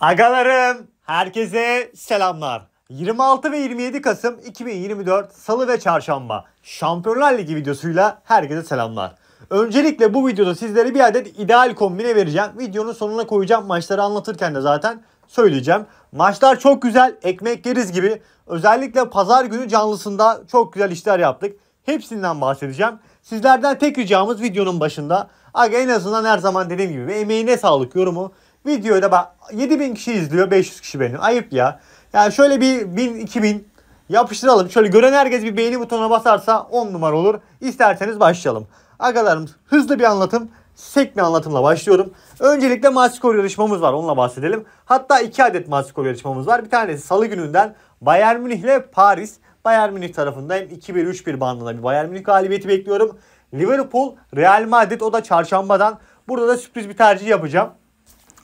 Agalarım, herkese selamlar. 26 ve 27 Kasım 2024 Salı ve Çarşamba Şampiyonlar Ligi videosuyla herkese selamlar. Öncelikle bu videoda sizlere bir adet ideal kombine vereceğim. Videonun sonuna koyacağım maçları anlatırken de zaten söyleyeceğim. Maçlar çok güzel, ekmek yeriz gibi. Özellikle pazar günü canlısında çok güzel işler yaptık. Hepsinden bahsedeceğim. Sizlerden tek ricamız videonun başında. Aga en azından her zaman dediğim gibi emeğine sağlık yorumu Videoyu da bak 7000 kişi izliyor 500 kişi benim. Ayıp ya. Yani şöyle bir 1000 2000 yapıştıralım. Şöyle gören herkes bir beğeni butonuna basarsa 10 numara olur. İsterseniz başlayalım. Agalarım hızlı bir anlatım. Sekme anlatımla başlıyorum. Öncelikle maç skoru yarışmamız var. Onunla bahsedelim. Hatta iki adet maç skoru yarışmamız var. Bir tanesi salı gününden Bayern Münih ile Paris. Bayern Münih tarafındayım. 2-1-3-1 bandında bir Bayern Münih galibiyeti bekliyorum. Liverpool, Real Madrid o da çarşambadan. Burada da sürpriz bir tercih yapacağım.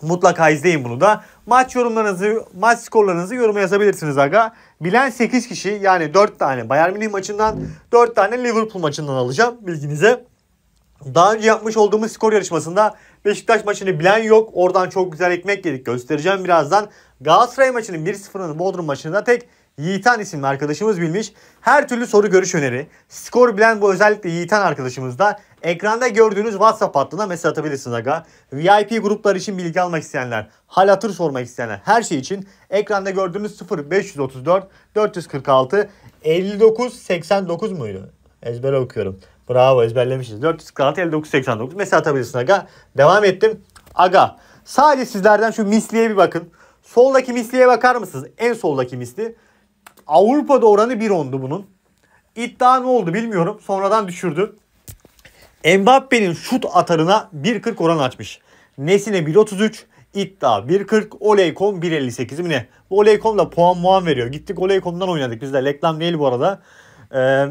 Mutlaka izleyin bunu da. Maç yorumlarınızı, maç skorlarınızı yoruma yazabilirsiniz aga. Bilen 8 kişi yani 4 tane Bayern Münih maçından 4 tane Liverpool maçından alacağım bilginize. Daha önce yapmış olduğumuz skor yarışmasında Beşiktaş maçını bilen yok. Oradan çok güzel ekmek yedik. Göstereceğim birazdan. Galatasaray maçının 1-0'ını Bodrum maçında tek Yiğitan isimli arkadaşımız bilmiş. Her türlü soru görüş öneri. Skor bilen bu özellikle Yiğitan arkadaşımızda Ekranda gördüğünüz WhatsApp hattına mesaj atabilirsiniz aga. VIP gruplar için bilgi almak isteyenler, hal hatır sormak isteyenler her şey için ekranda gördüğünüz 0534 446 59 89 muydu? Ezber okuyorum. Bravo ezberlemişiz. 446 59 89 mesaj atabilirsiniz aga. Devam ettim. Aga sadece sizlerden şu misliye bir bakın. Soldaki misliye bakar mısınız? En soldaki misli. Avrupa'da oranı 1 ondu bunun. İddia ne oldu bilmiyorum. Sonradan düşürdü. Mbappe'nin şut atarına 1.40 oran açmış. Nesine 1.33, İddia 1.40, Oleykom 1.58 mi ne? Bu Oleykom da puan muan veriyor. Gittik Oleykom'dan oynadık biz de. Reklam değil bu arada. Ee,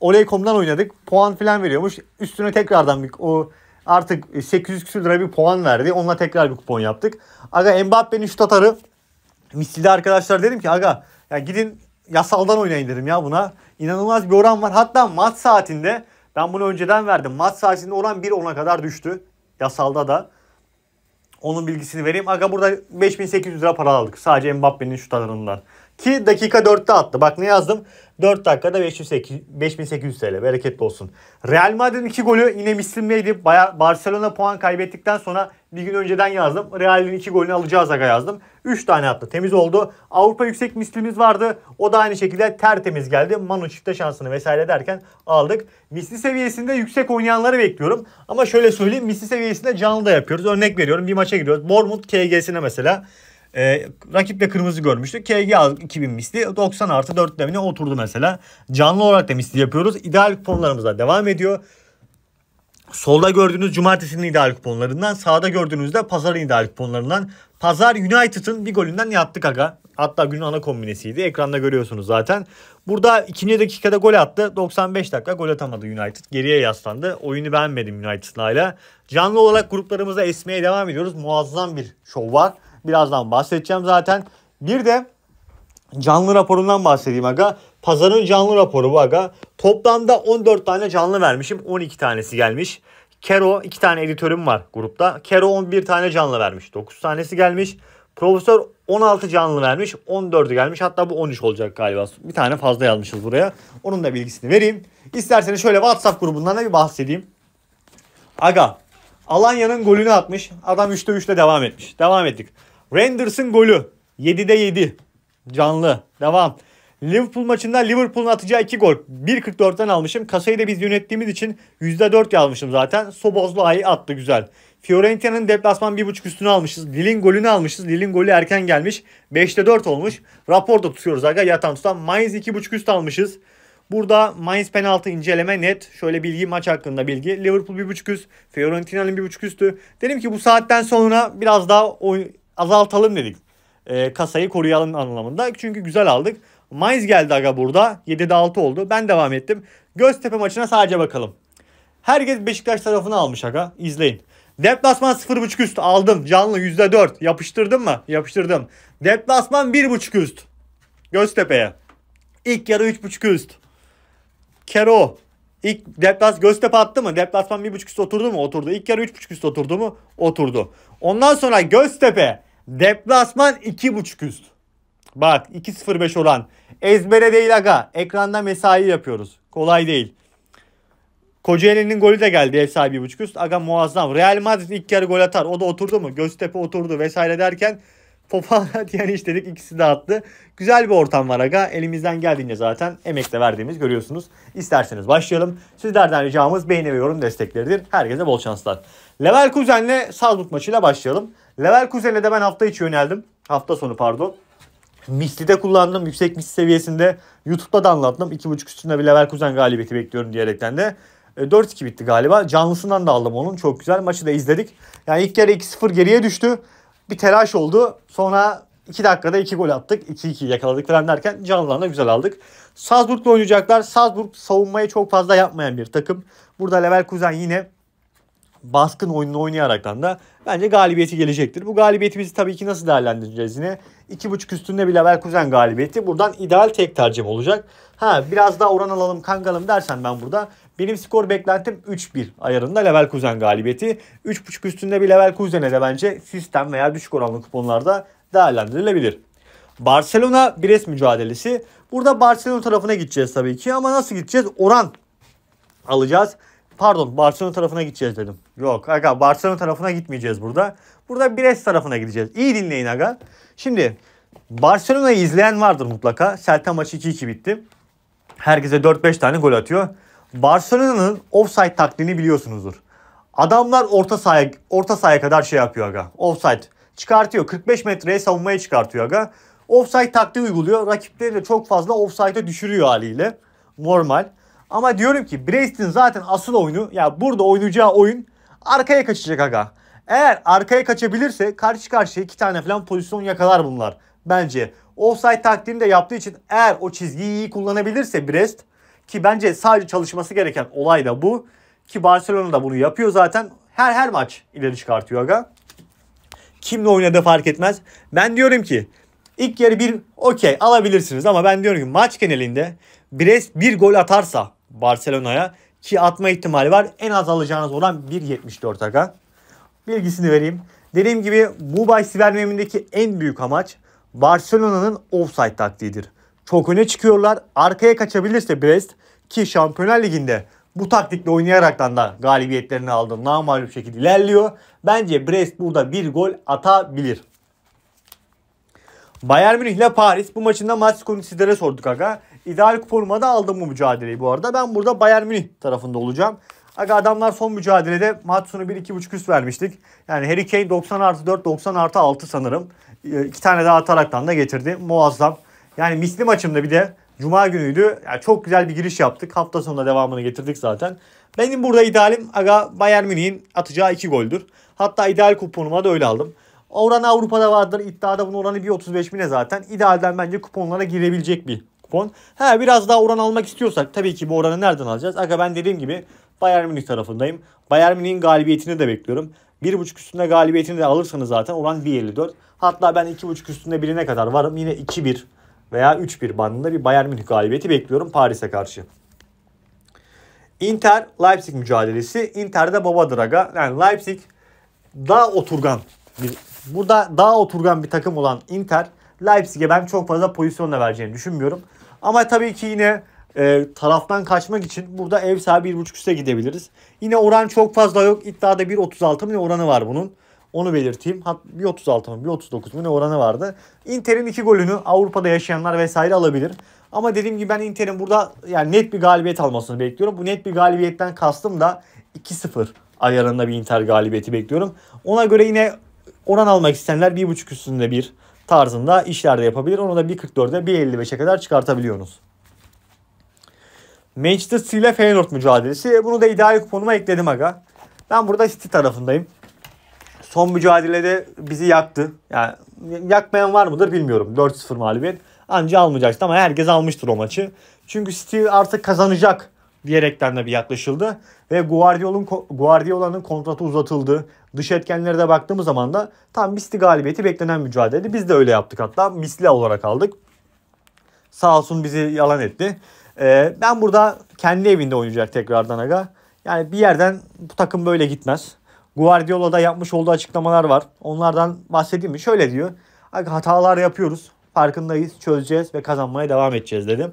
Oleykom'dan oynadık. Puan filan veriyormuş. Üstüne tekrardan bir, o artık 800 küsür lira bir puan verdi. Onunla tekrar bir kupon yaptık. Aga Mbappe'nin şut atarı Misil'de arkadaşlar dedim ki aga ya gidin yasaldan oynayın dedim ya buna. İnanılmaz bir oran var. Hatta maç saatinde ben bunu önceden verdim. Maç sayesinde oran ona kadar düştü. Yasalda da. Onun bilgisini vereyim. Aga burada 5800 lira para aldık. Sadece Mbappe'nin şut alanından. 2 dakika 4'te attı. Bak ne yazdım? 4 dakikada 508, 5800 TL. Bereketli olsun. Real Madrid'in 2 golü yine misilmeydi. Baya Barcelona puan kaybettikten sonra bir gün önceden yazdım. Real'in 2 golünü alacağız aga yazdım. 3 tane attı. Temiz oldu. Avrupa yüksek mislimiz vardı. O da aynı şekilde tertemiz geldi. Manu çifte şansını vesaire derken aldık. Misli seviyesinde yüksek oynayanları bekliyorum. Ama şöyle söyleyeyim. Misli seviyesinde canlı da yapıyoruz. Örnek veriyorum. Bir maça giriyoruz. Bournemouth KG'sine mesela. E, rakiple kırmızı görmüştük. KG 2000 misli 90 artı 4 demine oturdu mesela. Canlı olarak da misli yapıyoruz. İdeal kuponlarımızla devam ediyor. Solda gördüğünüz cumartesinin ideal kuponlarından, sağda gördüğünüzde pazarın ideal kuponlarından. Pazar United'ın bir golünden yaptık aga. Hatta günün ana kombinesiydi. Ekranda görüyorsunuz zaten. Burada ikinci dakikada gol attı. 95 dakika gol atamadı United. Geriye yaslandı. Oyunu beğenmedim United'la. hala. Canlı olarak gruplarımıza esmeye devam ediyoruz. Muazzam bir şov var. Birazdan bahsedeceğim zaten. Bir de canlı raporundan bahsedeyim aga. Pazarın canlı raporu bu aga. Toplamda 14 tane canlı vermişim. 12 tanesi gelmiş. Kero 2 tane editörüm var grupta. Kero 11 tane canlı vermiş. 9 tanesi gelmiş. Profesör 16 canlı vermiş. 14'ü gelmiş. Hatta bu 13 olacak galiba. Bir tane fazla yazmışız buraya. Onun da bilgisini vereyim. İsterseniz şöyle WhatsApp grubundan da bir bahsedeyim. Aga. Alanya'nın golünü atmış. Adam 3'te 3'te devam etmiş. Devam ettik. Randers'ın golü. 7'de 7. Canlı. Devam. Liverpool maçında Liverpool'un atacağı 2 gol. 1.44'ten almışım. Kasayı da biz yönettiğimiz için %4 almışım zaten. ayı attı güzel. Fiorentina'nın deplasman 1.5 üstünü almışız. Lille'in golünü almışız. Lille'in golü erken gelmiş. 5'te 4 olmuş. Rapor da tutuyoruz aga yatan tutan. Mainz 2.5 üst almışız. Burada Mainz penaltı inceleme net. Şöyle bilgi maç hakkında bilgi. Liverpool 1.5 üst. Fiorentina'nın 1.5 üstü. Dedim ki bu saatten sonra biraz daha oy azaltalım dedik. E, kasayı koruyalım anlamında. Çünkü güzel aldık. Mayıs geldi aga burada. 7'de 6 oldu. Ben devam ettim. Göztepe maçına sadece bakalım. Herkes Beşiktaş tarafını almış aga. İzleyin. Deplasman 0.5 üst aldım. Canlı %4. Yapıştırdım mı? Yapıştırdım. Deplasman 1.5 üst. Göztepe'ye. İlk yarı 3.5 üst. Kero. İlk deplas Göztepe attı mı? Deplasman 1.5 üst oturdu mu? Oturdu. İlk yarı 3.5 üst oturdu mu? Oturdu. Ondan sonra Göztepe Deplasman 2.5 üst. Bak 2.05 olan. Ezbere değil aga. Ekranda mesai yapıyoruz. Kolay değil. Kocaeli'nin golü de geldi ev sahibi 1.5 üst. Aga muazzam. Real Madrid ilk yarı gol atar. O da oturdu mu? Göztepe oturdu vesaire derken Popalat yani işledik ikisi de attı. Güzel bir ortam var aga. Elimizden geldiğince zaten emekle verdiğimiz görüyorsunuz. İsterseniz başlayalım. Sizlerden ricamız beğeni ve yorum destekleridir. Herkese bol şanslar. Leverkusen'le Salzburg maçıyla başlayalım. Leverkusen'le de ben hafta içi yöneldim. Hafta sonu pardon. Misli de kullandım. Yüksek misli seviyesinde. YouTube'da da anlattım. 2.5 üstünde bir Leverkusen galibiyeti bekliyorum diyerekten de. 4-2 e, bitti galiba. Canlısından da aldım onun. Çok güzel. Maçı da izledik. Yani ilk yarı 2-0 geriye düştü bir telaş oldu. Sonra 2 dakikada 2 gol attık. 2-2 yakaladık falan derken canlılarına güzel aldık. Salzburg'la oynayacaklar. Salzburg savunmayı çok fazla yapmayan bir takım. Burada Leverkusen yine baskın oyununu oynayaraktan da bence galibiyeti gelecektir. Bu galibiyetimizi tabii ki nasıl değerlendireceğiz yine? 2.5 üstünde bir Leverkusen galibiyeti. Buradan ideal tek tercih olacak. Ha biraz daha oran alalım kangalım dersen ben burada benim skor beklentim 3-1 ayarında kuzen galibiyeti. 3.5 üstünde bir kuzene de bence sistem veya düşük oranlı kuponlarda değerlendirilebilir. Barcelona Brest mücadelesi. Burada Barcelona tarafına gideceğiz tabii ki ama nasıl gideceğiz? Oran alacağız. Pardon Barcelona tarafına gideceğiz dedim. Yok aga Barcelona tarafına gitmeyeceğiz burada. Burada Brest tarafına gideceğiz. İyi dinleyin aga. Şimdi Barcelona'yı izleyen vardır mutlaka. Celta maçı 2-2 bitti. Herkese 4-5 tane gol atıyor. Barcelona'nın offside taklidini biliyorsunuzdur. Adamlar orta sahaya, orta sahaya kadar şey yapıyor aga. Offside çıkartıyor. 45 metreye savunmaya çıkartıyor aga. Offside taktiği uyguluyor. Rakipleri de çok fazla offside'e düşürüyor haliyle. Normal. Ama diyorum ki Brest'in zaten asıl oyunu ya burada oynayacağı oyun arkaya kaçacak aga. Eğer arkaya kaçabilirse karşı karşıya iki tane falan pozisyon yakalar bunlar. Bence offside taktiğini de yaptığı için eğer o çizgiyi iyi kullanabilirse Brest ki bence sadece çalışması gereken olay da bu. Ki Barcelona da bunu yapıyor zaten. Her her maç ileri çıkartıyor aga. Kimle oynadığı fark etmez. Ben diyorum ki ilk yarı bir okey alabilirsiniz ama ben diyorum ki maç genelinde Bres bir gol atarsa Barcelona'ya ki atma ihtimali var. En az alacağınız olan 1.74 aga. Bilgisini vereyim. Dediğim gibi bu bahsi vermemindeki en büyük amaç Barcelona'nın offside taktiğidir çok öne çıkıyorlar. Arkaya kaçabilirse Brest ki Şampiyonlar Ligi'nde bu taktikle oynayaraktan da galibiyetlerini aldı. Namalüp şekilde ilerliyor. Bence Brest burada bir gol atabilir. Bayern Münih ile Paris bu maçında maç skorunu sizlere sorduk aga. İdeal kuponuma da aldım bu mücadeleyi bu arada. Ben burada Bayern Münih tarafında olacağım. Aga adamlar son mücadelede maç sonu 1-2.5 üst vermiştik. Yani Harry Kane 90 artı 4, 90 artı 6 sanırım. İki tane daha ataraktan da getirdi. Muazzam. Yani misli maçımda bir de Cuma günüydü. Yani çok güzel bir giriş yaptık. Hafta sonunda devamını getirdik zaten. Benim burada idealim aga Bayern Münih'in atacağı 2 goldür. Hatta ideal kuponuma da öyle aldım. Oran Avrupa'da vardır. İddiada bunun oranı 1.35 mi ne zaten. İdealden bence kuponlara girebilecek bir kupon. Ha biraz daha oran almak istiyorsak tabii ki bu oranı nereden alacağız? Aga ben dediğim gibi Bayern Münih tarafındayım. Bayern Münih'in galibiyetini de bekliyorum. 1.5 üstünde galibiyetini de alırsanız zaten oran 1.54. Hatta ben 2.5 üstünde birine kadar varım. Yine 2-1 veya 3-1 bandında bir Bayern Münih galibiyeti bekliyorum Paris'e karşı. Inter Leipzig mücadelesi. Inter'de baba draga. Yani Leipzig daha oturgan bir burada daha oturgan bir takım olan Inter Leipzig'e ben çok fazla pozisyonla vereceğini düşünmüyorum. Ama tabii ki yine e, taraftan kaçmak için burada ev sahibi 1.5 üste gidebiliriz. Yine oran çok fazla yok. İddiada 1.36 mı oranı var bunun. Onu belirteyim. Bir 36 mı bir 39 mu ne oranı vardı. Inter'in iki golünü Avrupa'da yaşayanlar vesaire alabilir. Ama dediğim gibi ben Inter'in burada yani net bir galibiyet almasını bekliyorum. Bu net bir galibiyetten kastım da 2-0 ayarında bir Inter galibiyeti bekliyorum. Ona göre yine oran almak isteyenler 1.5 üstünde bir tarzında işlerde yapabilir. Onu da 1.44'e 1.55'e kadar çıkartabiliyorsunuz. Manchester City ile Feyenoord mücadelesi. Bunu da ideal kuponuma ekledim aga. Ben burada City tarafındayım son mücadelede bizi yaktı. Yani yakmayan var mıdır bilmiyorum. 4-0 mağlubiyet. Anca almayacaksın ama herkes almıştır o maçı. Çünkü City artık kazanacak diyerekten de bir yaklaşıldı. Ve Guardiola'nın Guardiola'nın kontratı uzatıldı. Dış etkenlere de baktığımız zaman da tam Misli galibiyeti beklenen mücadeleydi. Biz de öyle yaptık hatta. Misli olarak aldık. Sağ olsun bizi yalan etti. Ee, ben burada kendi evinde oynayacak tekrardan Aga. Yani bir yerden bu takım böyle gitmez. Guardiola'da yapmış olduğu açıklamalar var. Onlardan bahsedeyim mi? Şöyle diyor. Hatalar yapıyoruz. Farkındayız. Çözeceğiz ve kazanmaya devam edeceğiz dedi.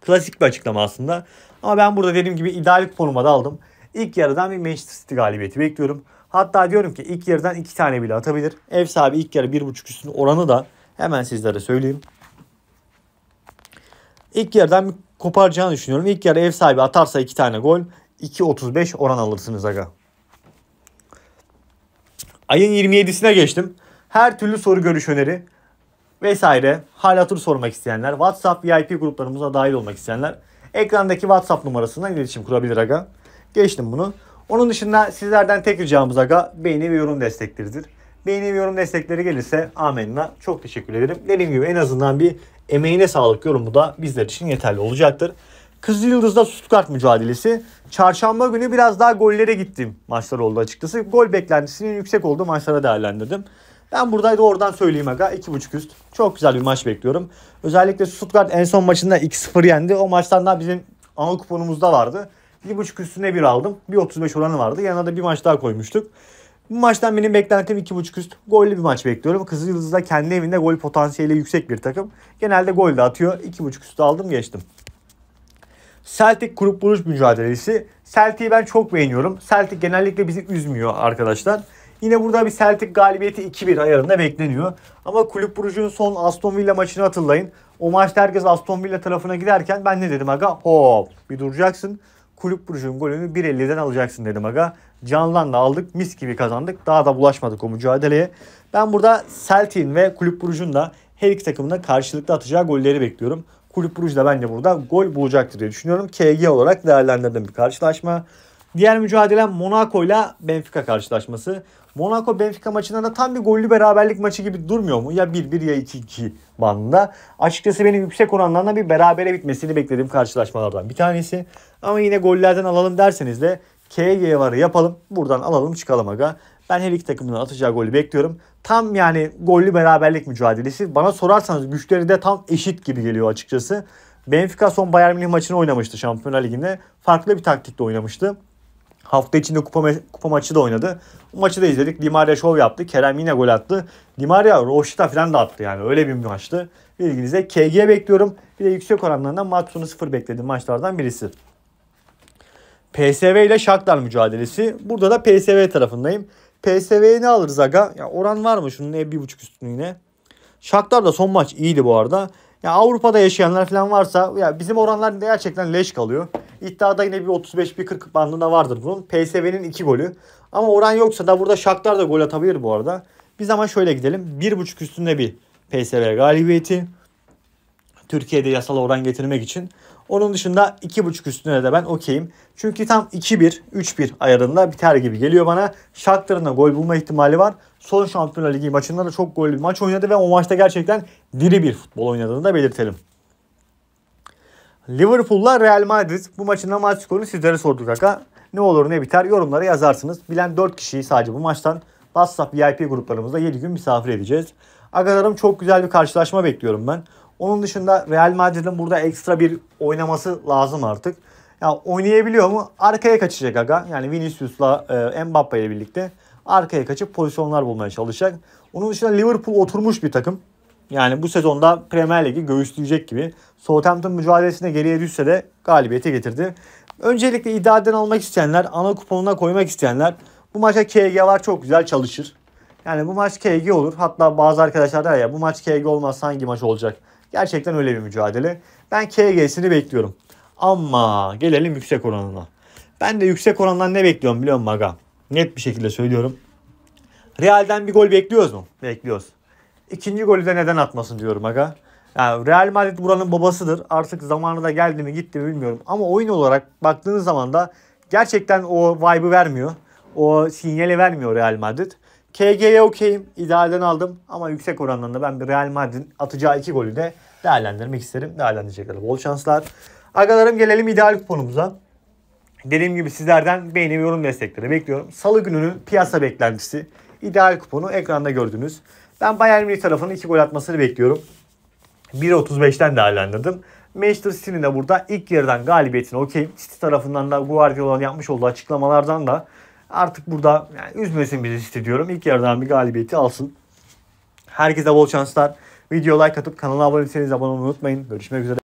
Klasik bir açıklama aslında. Ama ben burada dediğim gibi ideal konuma da aldım. İlk yarıdan bir Manchester City galibiyeti bekliyorum. Hatta diyorum ki ilk yarıdan iki tane bile atabilir. Ev sahibi ilk yarı bir buçuk üstün oranı da hemen sizlere söyleyeyim. İlk yarıdan koparacağını düşünüyorum. İlk yarı ev sahibi atarsa iki tane gol. 2.35 oran alırsınız aga. Ayın 27'sine geçtim. Her türlü soru görüş öneri vesaire hal hatır sormak isteyenler, WhatsApp VIP gruplarımıza dahil olmak isteyenler ekrandaki WhatsApp numarasından iletişim kurabilir aga. Geçtim bunu. Onun dışında sizlerden tek ricamız aga beğeni ve yorum destekleridir. Beğeni ve yorum destekleri gelirse amenna çok teşekkür ederim. Dediğim gibi en azından bir emeğine sağlık yorumu da bizler için yeterli olacaktır. Kızıl Kızılyıldız'da Stuttgart mücadelesi. Çarşamba günü biraz daha gollere gittim maçlar oldu açıkçası. Gol beklentisinin yüksek olduğu maçlara değerlendirdim. Ben buradaydı oradan söyleyeyim aga. 2.5 üst. Çok güzel bir maç bekliyorum. Özellikle Stuttgart en son maçında 2-0 yendi. O maçtan daha bizim ana kuponumuzda vardı. 1.5 üstüne 1 aldım. 1.35 oranı vardı. Yanına da bir maç daha koymuştuk. Bu maçtan benim beklentim 2.5 üst. Gollü bir maç bekliyorum. Kızıl da kendi evinde gol potansiyeli yüksek bir takım. Genelde gol de atıyor. 2.5 üstü aldım geçtim. Celtic grup buluş mücadelesi. Celtic'i ben çok beğeniyorum. Celtic genellikle bizi üzmüyor arkadaşlar. Yine burada bir Celtic galibiyeti 2-1 ayarında bekleniyor. Ama Kulüp Brugge'un son Aston Villa maçını hatırlayın. O maçta herkes Aston Villa tarafına giderken ben ne dedim aga? Hop bir duracaksın. Kulüp Brugge'un golünü 1 1.50'den alacaksın dedim aga. Canlan aldık mis gibi kazandık. Daha da bulaşmadık o mücadeleye. Ben burada Celtic'in ve Kulüp Brugge'un da her iki da karşılıklı atacağı golleri bekliyorum. Kulüp Bruj da bence burada gol bulacaktır diye düşünüyorum. KG olarak değerlendirdim bir karşılaşma. Diğer mücadele Monaco ile Benfica karşılaşması. Monaco Benfica maçında da tam bir gollü beraberlik maçı gibi durmuyor mu? Ya 1-1 ya 2-2 bandında. Açıkçası benim yüksek oranlarla bir berabere bitmesini beklediğim karşılaşmalardan bir tanesi. Ama yine gollerden alalım derseniz de KG varı yapalım. Buradan alalım çıkalım aga. Ben her iki takımdan atacağı golü bekliyorum. Tam yani gollü beraberlik mücadelesi. Bana sorarsanız güçleri de tam eşit gibi geliyor açıkçası. Benfica son Bayern Münih maçını oynamıştı Şampiyonlar Ligi'nde. Farklı bir taktikle oynamıştı. Hafta içinde kupa, ma- kupa maçı da oynadı. Bu maçı da izledik. Di Maria şov yaptı. Kerem yine gol attı. Di Maria Roşita falan da attı yani. Öyle bir maçtı. Bilginize KG'ye bekliyorum. Bir de yüksek oranlarından maç sonu 0 beklediğim maçlardan birisi. PSV ile Shakhtar mücadelesi. Burada da PSV tarafındayım. PSV'yi ne alırız aga? Ya oran var mı şunun? E, bir buçuk üstünü yine. Şaklar da son maç iyiydi bu arada. Ya Avrupa'da yaşayanlar falan varsa ya bizim oranlar gerçekten leş kalıyor. İddiada yine bir 35 bir 40 bandında vardır bunun. PSV'nin iki golü. Ama oran yoksa da burada Şaklar da gol atabilir bu arada. Biz ama şöyle gidelim. bir buçuk üstünde bir PSV galibiyeti. Türkiye'de yasal oran getirmek için. Onun dışında 2.5 üstüne de ben okeyim. Çünkü tam 2-1, 3-1 ayarında biter gibi geliyor bana. Shakhtar'ın da gol bulma ihtimali var. Son Şampiyonlar Ligi maçında da çok gollü bir maç oynadı ve o maçta gerçekten diri bir futbol oynadığını da belirtelim. Liverpool'la Real Madrid bu maçın maç skorunu sizlere sorduk aga. Ne olur ne biter yorumlara yazarsınız. Bilen 4 kişiyi sadece bu maçtan WhatsApp VIP gruplarımızda 7 gün misafir edeceğiz. Agalarım çok güzel bir karşılaşma bekliyorum ben. Onun dışında Real Madrid'in burada ekstra bir oynaması lazım artık. Ya oynayabiliyor mu? Arkaya kaçacak aga. Yani Vinicius'la e, Mbappe ile birlikte arkaya kaçıp pozisyonlar bulmaya çalışacak. Onun dışında Liverpool oturmuş bir takım. Yani bu sezonda Premier Lig'i göğüsleyecek gibi. Southampton mücadelesine geriye düşse de galibiyeti getirdi. Öncelikle iddiaden almak isteyenler, ana kuponuna koymak isteyenler bu maça KG var çok güzel çalışır. Yani bu maç KG olur. Hatta bazı arkadaşlar der ya bu maç KG olmaz hangi maç olacak? Gerçekten öyle bir mücadele. Ben KG'sini bekliyorum. Ama gelelim yüksek oranına. Ben de yüksek orandan ne bekliyorum biliyor musun Maga? Net bir şekilde söylüyorum. Real'den bir gol bekliyoruz mu? Bekliyoruz. İkinci golü de neden atmasın diyorum Maga. Yani Real Madrid buranın babasıdır. Artık zamanı da geldi mi gitti mi bilmiyorum. Ama oyun olarak baktığınız zaman da gerçekten o vibe'ı vermiyor. O sinyali vermiyor Real Madrid. KG'ye okeyim. İdealden aldım ama yüksek oranlarında ben bir Real Madrid'in atacağı iki golü de değerlendirmek isterim. Değerlendirecekler. Bol şanslar. arkadaşlarım gelelim ideal kuponumuza. Dediğim gibi sizlerden beğeni ve yorum destekleri bekliyorum. Salı gününün piyasa beklentisi. İdeal kuponu ekranda gördünüz. Ben Bayern Münih tarafının iki gol atmasını bekliyorum. 1.35'ten değerlendirdim. Manchester City'nin de burada ilk yarıdan galibiyetini okeyim. City tarafından da Guardiola'nın yapmış olduğu açıklamalardan da Artık burada yani üzmesin bizi istiyorum. İlk yarıdan bir galibiyeti alsın. Herkese bol şanslar. Video like atıp kanala abone değilseniz abone olmayı unutmayın. Görüşmek üzere.